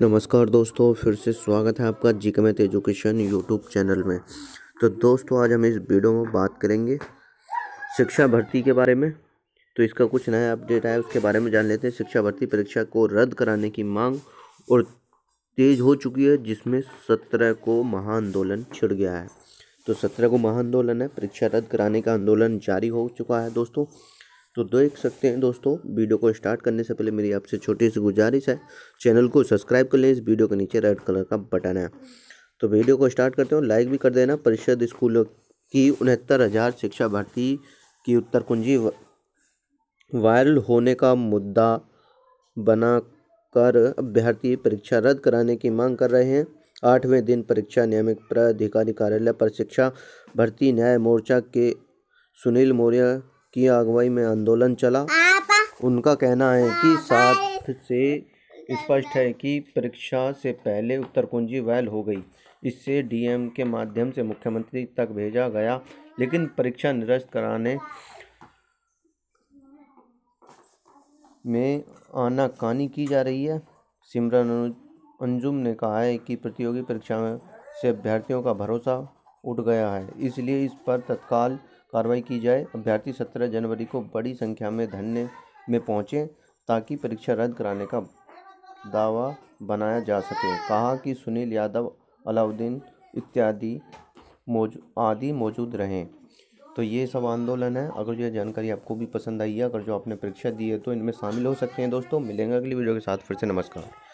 नमस्कार दोस्तों फिर से स्वागत है आपका जी कमेत एजुकेशन यूट्यूब चैनल में तो दोस्तों आज हम इस वीडियो में बात करेंगे शिक्षा भर्ती के बारे में तो इसका कुछ नया अपडेट आया उसके बारे में जान लेते हैं शिक्षा भर्ती परीक्षा को रद्द कराने की मांग और तेज हो चुकी है जिसमें सत्रह को महाआंदोलन छिड़ गया है तो सत्रह को महाआंदोलन है परीक्षा रद्द कराने का आंदोलन जारी हो चुका है दोस्तों तो देख सकते हैं दोस्तों वीडियो को स्टार्ट करने से पहले मेरी आपसे छोटी सी गुजारिश है चैनल को सब्सक्राइब कर लें इस वीडियो के नीचे रेड कलर का बटन है तो वीडियो को स्टार्ट करते हैं लाइक भी कर देना परिषद स्कूलों की उनहत्तर हज़ार शिक्षा भर्ती की उत्तर कुंजी वायरल होने का मुद्दा बना कर अभ्यर्थी परीक्षा रद्द कराने की मांग कर रहे हैं आठवें दिन परीक्षा नियमित प्राधिकारी कार्यालय पर शिक्षा भर्ती न्याय मोर्चा के सुनील मौर्य की अगुवाई में आंदोलन चला उनका कहना है कि साथ से स्पष्ट है कि परीक्षा से पहले उत्तर कुंजी वैल हो गई इससे डीएम के माध्यम से मुख्यमंत्री तक भेजा गया लेकिन परीक्षा निरस्त कराने में आनाकानी की जा रही है सिमरन अंजुम ने कहा है कि प्रतियोगी परीक्षा से अभ्यर्थियों का भरोसा उठ गया है इसलिए इस पर तत्काल कार्रवाई की जाए अभ्यर्थी सत्रह जनवरी को बड़ी संख्या में धरने में पहुँचें ताकि परीक्षा रद्द कराने का दावा बनाया जा सके कहा कि सुनील यादव अलाउद्दीन इत्यादि मौजू आदि मौजूद रहें तो ये सब आंदोलन है अगर यह जानकारी आपको भी पसंद आई है अगर जो आपने परीक्षा दी है तो इनमें शामिल हो सकते हैं दोस्तों मिलेंगे अगली वीडियो के साथ फिर से नमस्कार